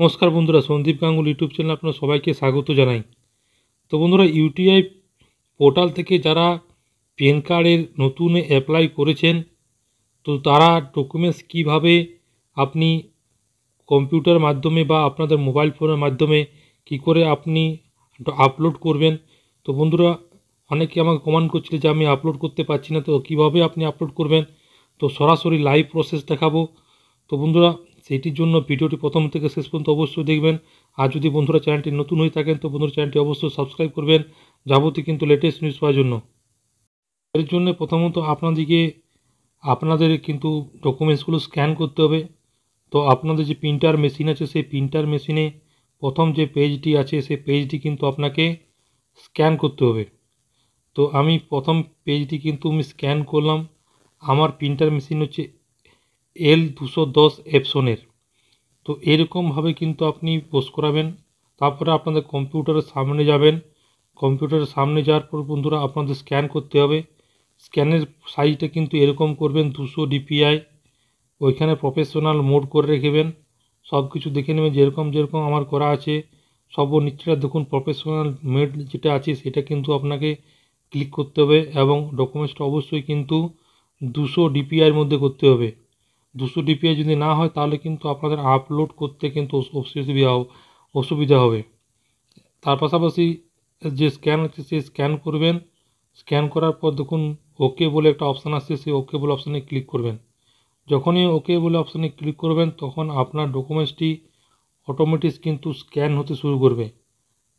নমস্কার বন্ধুরা Sandeep গাঙ্গুল YouTube channel আপনার সবাইকে স্বাগত জানাই তো বন্ধুরা ইউটিআই পোর্টাল থেকে যারা প্যান কার্ডের নতুন অ্যাপ্লাই করেছেন তো তারা ডকুমেন্টস কিভাবে আপনি কম্পিউটার মাধ্যমে বা আপনাদের মোবাইল ফোনের মাধ্যমে কি করে আপনি আপলোড করবেন তো বন্ধুরা অনেকে আমাকে কমান্ড করছিল যে আমি আপলোড করতে পারছি না তো কিভাবে আপনি আপলোড করবেন তো সরাসরি লাইভ প্রসেস দেখাবো তো বন্ধুরা সেইটির জন্য ভিডিওটি প্রথম থেকে শেষ পর্যন্ত অবশ্যই দেখবেন আর যদি বন্ধুরা চ্যানেলটি নতুন হয়ে থাকেন তো বন্ধুরা চ্যানেলটি অবশ্যই সাবস্ক্রাইব করবেন যাবতীয় কিন্তু লেটেস্ট নিউজ পাওয়ার জন্য এর জন্য প্রথমত আপনাদেরকে আপনাদের কিন্তু ডকুমেন্টসগুলো স্ক্যান করতে হবে তো আপনাদের যে প্রিন্টার মেশিন আছে সেই প্রিন্টার মেশিনে প্রথম যে পেজটি আছে সেই পেজটি কিন্তু আপনাকে স্ক্যান করতে হবে তো আমি প্রথম পেজটি কিন্তু আমি স্ক্যান করলাম আমার প্রিন্টার মেশিন হচ্ছে এল দুশো দশ এপসনের তো এরকমভাবে কিন্তু আপনি পোস্ট করাবেন তারপরে আপনাদের কম্পিউটারের সামনে যাবেন কম্পিউটারের সামনে যাওয়ার পর বন্ধুরা আপনাদের স্ক্যান করতে হবে স্ক্যানের সাইজটা কিন্তু এরকম করবেন দুশো ডিপিআই ওইখানে প্রফেশনাল মোড করে রেখেবেন সব কিছু দেখে নেবেন যেরকম যেরকম আমার করা আছে সব নিচেটা দেখুন প্রফেশনাল মেড যেটা আছে সেটা কিন্তু আপনাকে ক্লিক করতে হবে এবং ডকুমেন্টসটা অবশ্যই কিন্তু দুশো ডিপিআইয়ের মধ্যে করতে হবে দুশো ডিপিআই যদি না হয় তাহলে কিন্তু আপনাদের আপলোড করতে কিন্তু অসুবিধা হবে তার পাশাপাশি যে স্ক্যান আছে সেই স্ক্যান করবেন স্ক্যান করার পর দেখুন ওকে বলে একটা অপশান আসছে সেই ওকে বলে অপশানে ক্লিক করবেন যখনই ওকে বলে অপশানে ক্লিক করবেন তখন আপনার ডকুমেন্টসটি অটোমেটিক কিন্তু স্ক্যান হতে শুরু করবে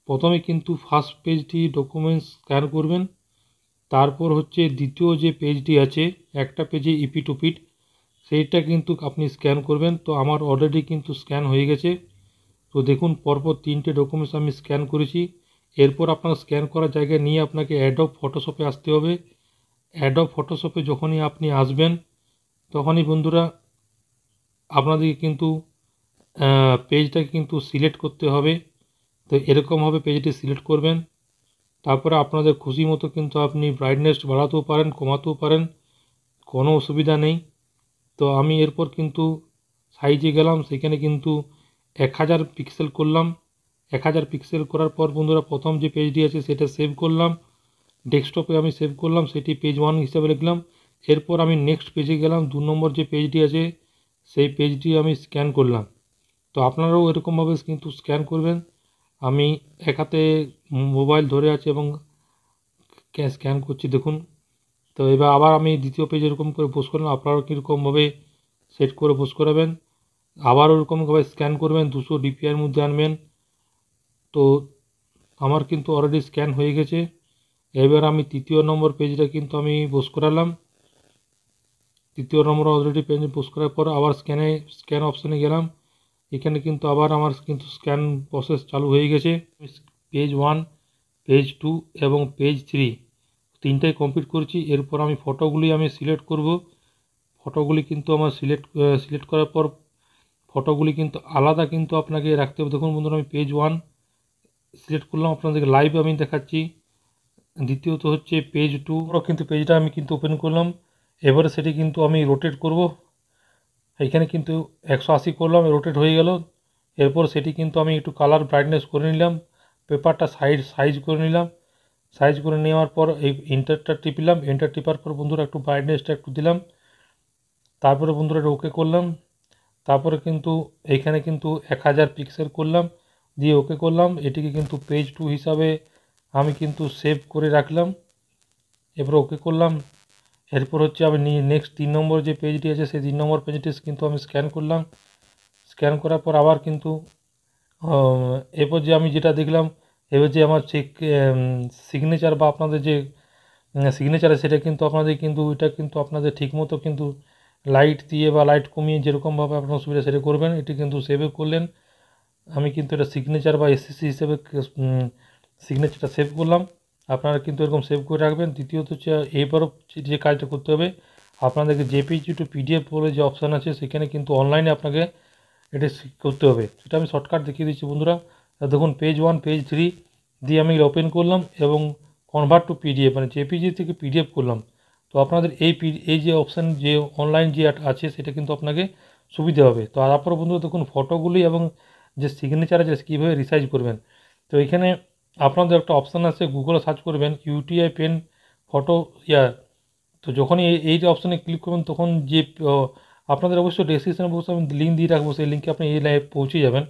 প্রথমে কিন্তু ফার্স্ট পেজটি ডকুমেন্টস স্ক্যান করবেন তারপর হচ্ছে দ্বিতীয় যে পেজটি আছে একটা পেজে ইপিট উপিট সেইটা কিন্তু আপনি স্ক্যান করবেন তো আমার অলরেডি কিন্তু স্ক্যান হয়ে গেছে তো দেখুন পরপর তিনটে ডকুমেন্টস আমি স্ক্যান করেছি এরপর আপনার স্ক্যান করার জায়গায় নিয়ে আপনাকে অ্যাডব ফটোশপে আসতে হবে অ্যাডব ফটোশপে যখনই আপনি আসবেন তখনই বন্ধুরা আপনাদেরকে কিন্তু পেজটাকে কিন্তু সিলেক্ট করতে হবে তো এরকমভাবে পেজটি সিলেক্ট করবেন তারপরে আপনাদের খুশি মতো কিন্তু আপনি ব্রাইটনেস বাড়াতেও পারেন কমাতেও পারেন কোনো অসুবিধা নেই তো আমি এরপর কিন্তু সাইজে গেলাম সেখানে কিন্তু এক হাজার পিক্সেল করলাম এক হাজার পিক্সেল করার পর বন্ধুরা প্রথম যে পেজটি আছে সেটা সেভ করলাম ডেস্কটপে আমি সেভ করলাম সেটি পেজ ওয়ান হিসাবে লিখলাম এরপর আমি নেক্সট পেজে গেলাম দু নম্বর যে পেজটি আছে সেই পেজটি আমি স্ক্যান করলাম তো আপনারাও এরকমভাবে কিন্তু স্ক্যান করবেন আমি এক হাতে মোবাইল ধরে আছে এবং স্ক্যান করছি দেখুন তো এবার আবার আমি দ্বিতীয় পেজ এরকম করে পোস্ট করলাম আপনারাও কীরকমভাবে সেট করে পোস্ট করাবেন আবার ওরকমভাবে স্ক্যান করবেন দুশো ডিপিআর মধ্যে আনবেন তো আমার কিন্তু অলরেডি স্ক্যান হয়ে গেছে এবার আমি তৃতীয় নম্বর পেজটা কিন্তু আমি পোস্ট করালাম তৃতীয় নম্বর অলরেডি পেজ পোস্ট করার পর আবার স্ক্যানে স্ক্যান অপশানে গেলাম এখানে কিন্তু আবার আমার কিন্তু স্ক্যান প্রসেস চালু হয়ে গেছে পেজ ওয়ান পেজ টু এবং পেজ থ্রি তিনটাই কমপ্লিট করেছি এরপর আমি ফটোগুলি আমি সিলেক্ট করব ফটোগুলি কিন্তু আমার সিলেক্ট সিলেক্ট করার পর ফটোগুলি কিন্তু আলাদা কিন্তু আপনাকে রাখতে হবে দেখুন বন্ধুরা আমি পেজ ওয়ান সিলেক্ট করলাম আপনাদেরকে লাইভ আমি দেখাচ্ছি দ্বিতীয়ত হচ্ছে পেজ টু কিন্তু পেজটা আমি কিন্তু ওপেন করলাম এবারে সেটি কিন্তু আমি রোটেট করব এখানে কিন্তু একশো আশি করলাম রোটেট হয়ে গেল এরপর সেটি কিন্তু আমি একটু কালার ব্রাইটনেস করে নিলাম পেপারটা সাইজ সাইজ করে নিলাম সাইজ করে নেওয়ার পর এই ইন্টারটা টিপলাম ইন্টার টিপার পর বন্ধুরা একটু ব্রাইটনেসটা একটু দিলাম তারপরে বন্ধুরা এটা ওকে করলাম তারপরে কিন্তু এইখানে কিন্তু এক হাজার পিক্সেল করলাম দিয়ে ওকে করলাম এটিকে কিন্তু পেজ টু হিসাবে আমি কিন্তু সেভ করে রাখলাম এরপর ওকে করলাম এরপর হচ্ছে আমি নেক্সট তিন নম্বর যে পেজটি আছে সেই তিন নম্বর পেজটি কিন্তু আমি স্ক্যান করলাম স্ক্যান করার পর আবার কিন্তু এরপর যে আমি যেটা দেখলাম এবার যে আমার চেক সিগনেচার বা আপনাদের যে সিগনেচার সেটা কিন্তু আপনাদের কিন্তু ওইটা কিন্তু আপনাদের ঠিকমতো কিন্তু লাইট দিয়ে বা লাইট কমিয়ে যেরকমভাবে আপনার সুবিধা সেটা করবেন এটি কিন্তু সেভে করলেন আমি কিন্তু এটা সিগনেচার বা এসসিসি হিসেবে সিগনেচারটা সেভ করলাম আপনারা কিন্তু এরকম সেভ করে রাখবেন দ্বিতীয়ত হচ্ছে এবারও যে কাজটা করতে হবে আপনাদেরকে জেপিজি টু পিডিএফ বলে যে অপশান আছে সেখানে কিন্তু অনলাইনে আপনাকে এটা করতে হবে সেটা আমি শর্টকাট দেখিয়ে দিচ্ছি বন্ধুরা দেখুন পেজ ওয়ান পেজ থ্রি দিয়ে আমি ওপেন করলাম এবং কনভার্ট টু পিডিএফ মানে জেপিজি থেকে পিডিএফ করলাম তো আপনাদের এই এই যে অপশান যে অনলাইন যে আছে সেটা কিন্তু আপনাকে সুবিধে হবে তো তারপর বন্ধু দেখুন ফটোগুলি এবং যে সিগনেচার আছে কীভাবে রিসার্চ করবেন তো এখানে আপনাদের একটা অপশান আছে গুগলে সার্চ করবেন ইউটিআই পেন ফটো ইয়ার তো যখনই এই যে অপশানে ক্লিক করবেন তখন যে আপনাদের অবশ্যই ডেসক্রিপশানে অবশ্যই আমি লিঙ্ক দিয়ে রাখবো সেই লিঙ্কে আপনি এই লাইভ পৌঁছে যাবেন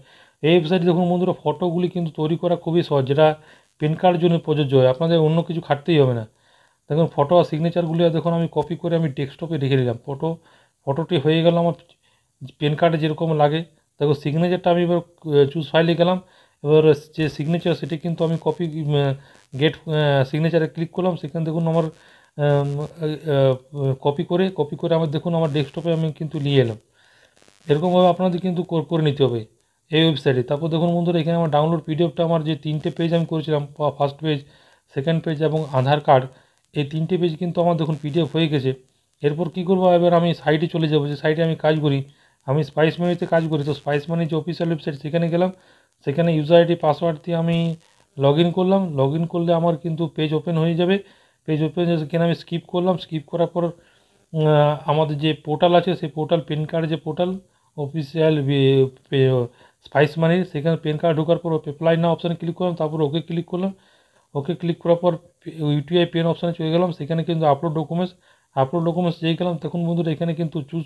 এই ওয়েবসাইটে দেখুন বন্ধুরা ফটোগুলি কিন্তু তৈরি করা খুবই সহজ যেটা পেন কার্ডের জন্য প্রযোজ্য হয় আপনাদের অন্য কিছু খাটতেই হবে না দেখুন ফটো আর সিগনেচারগুলি দেখুন আমি কপি করে আমি ডেস্কটপে রেখে দিলাম ফটো ফটোটি হয়ে গেল আমার পেন কার্ডে যেরকম লাগে দেখো সিগনেচারটা আমি এবার চুজ ফাইলে গেলাম এবার যে সিগনেচার সেটি কিন্তু আমি কপি গেট সিগনেচারে ক্লিক করলাম সেখানে দেখুন আমার কপি করে কপি করে আমার দেখুন আমার ডেস্কটপে আমি কিন্তু নিয়ে এলাম এরকমভাবে আপনাদের কিন্তু করে নিতে হবে এই ওয়েবসাইটে তারপর দেখুন বন্ধুরা এখানে আমার ডাউনলোড পিডিএফটা আমার যে তিনটে পেজ আমি করেছিলাম ফার্স্ট পেজ সেকেন্ড পেজ এবং আধার কার্ড এই তিনটে পেজ কিন্তু আমার দেখুন পিডিএফ হয়ে গেছে এরপর কি করবো এবার আমি সাইটে চলে যাবো যে সাইটে আমি কাজ করি আমি স্পাইস মানিতে কাজ করি তো স্পাইস মানি যে অফিসিয়াল ওয়েবসাইট সেখানে গেলাম সেখানে ইউজার আইডি পাসওয়ার্ড দিয়ে আমি লগ ইন করলাম লগ ইন করলে আমার কিন্তু পেজ ওপেন হয়ে যাবে পেজ ওপেন হয়ে সেখানে আমি স্কিপ করলাম স্কিপ করার পর আমাদের যে পোর্টাল আছে সেই পোর্টাল পেন কার্ড যে পোর্টাল অফিসিয়াল স্পাইস মানি সেখানে প্যান কার্ড ঢোকার পর পেপ্লাই না অপশানে ক্লিক করলাম তারপর ওকে ক্লিক করলাম ওকে ক্লিক করার পর ইউটিআই পেন অপশানে চলে গেলাম সেখানে কিন্তু আপলোড ডকুমেন্টস আপলোড ডকুমেন্টস যেয়ে গেলাম তখন বন্ধুরা এখানে কিন্তু চুজ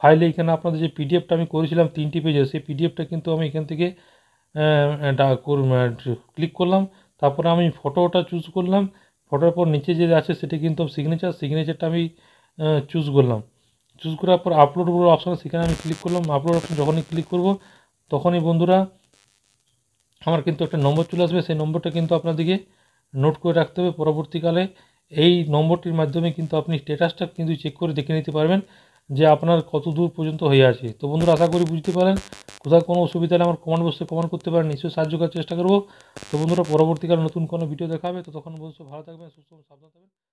ফাইলে এখানে আপনাদের যে পিডিএফটা আমি করেছিলাম তিনটি পেজে সেই পিডিএফটা কিন্তু আমি এখান থেকে ক্লিক করলাম তারপরে আমি ফটোটা চুজ করলাম ফটোর পর নিচে যে আছে সেটি কিন্তু সিগনেচার সিগনেচারটা আমি চুজ করলাম চুজ করার পর আপলোড বলে অপশান সেখানে আমি ক্লিক করলাম আপলোড অপশান যখনই ক্লিক করবো তখনই বন্ধুরা আমার কিন্তু একটা নম্বর চলে আসবে সেই নম্বরটা কিন্তু আপনাদেরকে নোট করে রাখতে হবে পরবর্তীকালে এই নম্বরটির মাধ্যমে কিন্তু আপনি স্ট্যাটাসটা কিন্তু চেক করে দেখে নিতে পারবেন যে আপনার কত দূর পর্যন্ত হয়ে আছে তো বন্ধুরা আশা করি বুঝতে পারেন কোথাও কোনো অসুবিধা হলে আমার কমেন্ট বক্সে কমেন্ট করতে পারেন নিশ্চয়ই সাহায্য করার চেষ্টা করবো তো বন্ধুরা পরবর্তীকালে নতুন কোনো ভিডিও দেখাবে তো তখন বলছো ভালো থাকবেন সুস্থ সাবধান থাকবেন